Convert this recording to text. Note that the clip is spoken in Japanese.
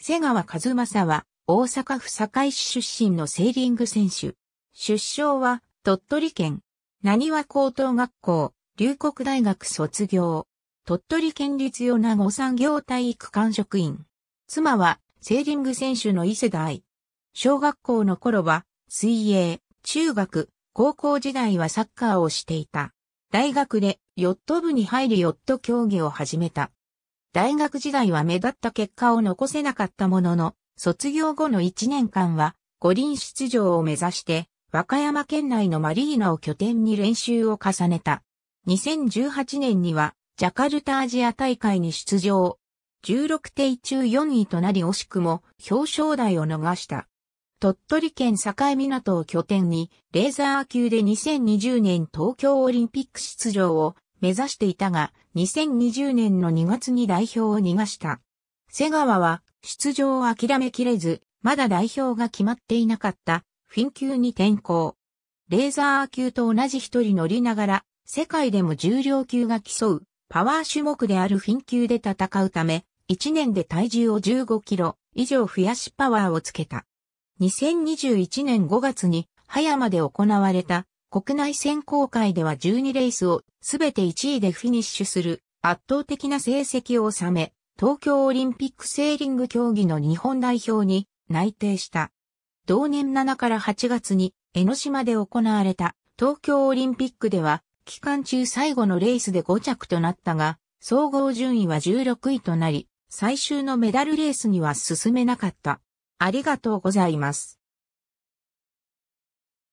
瀬川和正は、大阪府堺市出身のセーリング選手。出生は、鳥取県、何は高等学校、龍谷大学卒業。鳥取県立米子産業体育館職員。妻は、セーリング選手の伊勢大。小学校の頃は、水泳、中学、高校時代はサッカーをしていた。大学でヨット部に入りヨット競技を始めた。大学時代は目立った結果を残せなかったものの、卒業後の1年間は五輪出場を目指して、和歌山県内のマリーナを拠点に練習を重ねた。2018年には、ジャカルタアジア大会に出場。16艇中4位となり惜しくも表彰台を逃した。鳥取県境港を拠点に、レーザー級で2020年東京オリンピック出場を目指していたが、2020年の2月に代表を逃した。瀬川は出場を諦めきれず、まだ代表が決まっていなかったフィン級に転向。レーザー級と同じ一人乗りながら、世界でも重量級が競うパワー種目であるフィン級で戦うため、1年で体重を15キロ以上増やしパワーをつけた。2021年5月に葉山で行われた国内選考会では12レースをすべて1位でフィニッシュする圧倒的な成績を収め、東京オリンピックセーリング競技の日本代表に内定した。同年7から8月に江ノ島で行われた東京オリンピックでは期間中最後のレースで5着となったが、総合順位は16位となり、最終のメダルレースには進めなかった。ありがとうございます。